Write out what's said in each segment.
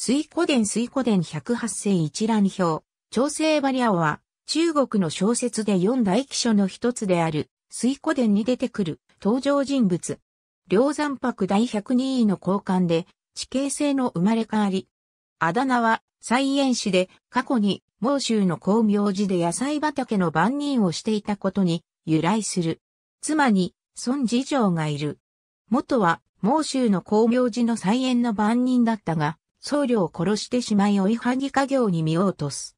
水古伝水古伝108世一覧表。調整バリアオは、中国の小説で四大記書の一つである、水古伝に出てくる登場人物。梁山泊第102位の交換で、地形性の生まれ変わり。あだ名は、菜園市で、過去に、毛州の光明寺で野菜畑の番人をしていたことに、由来する。妻に、孫次長がいる。元は、毛州の光明寺の菜園の番人だったが、僧侶を殺してしまい追いはぎ家業に身を落とす。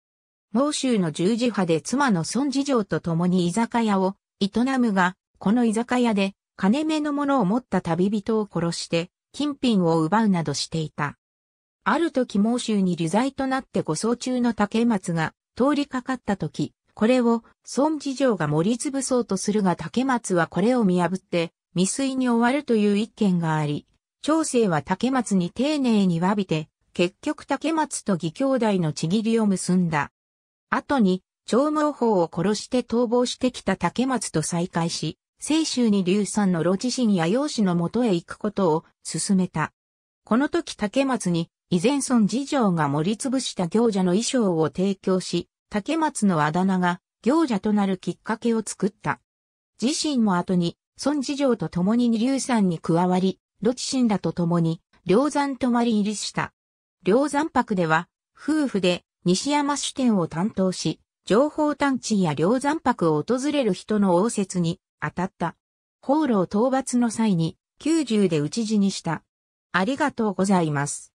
孟州の十字派で妻の孫次女と共に居酒屋を営むが、この居酒屋で金目のものを持った旅人を殺して金品を奪うなどしていた。ある時孟州に流罪となって護送中の竹松が通りかかった時、これを孫次女が盛り潰そうとするが竹松はこれを見破って未遂に終わるという一件があり、長生は竹松に丁寧に詫びて、結局竹松と義兄弟のちぎりを結んだ。後に、長毛法を殺して逃亡してきた竹松と再会し、清州に劉さんの路地神や養子のもとへ行くことを進めた。この時竹松に、以前孫次長が盛り潰した行者の衣装を提供し、竹松のあだ名が行者となるきっかけを作った。自身も後に、孫次長と共に劉さんに加わり、ロチシンらと共に、梁山泊まり入りした。梁山泊では、夫婦で西山支店を担当し、情報探知や梁山泊を訪れる人の応接に当たった。放浪討伐の際に、90で討ち死にした。ありがとうございます。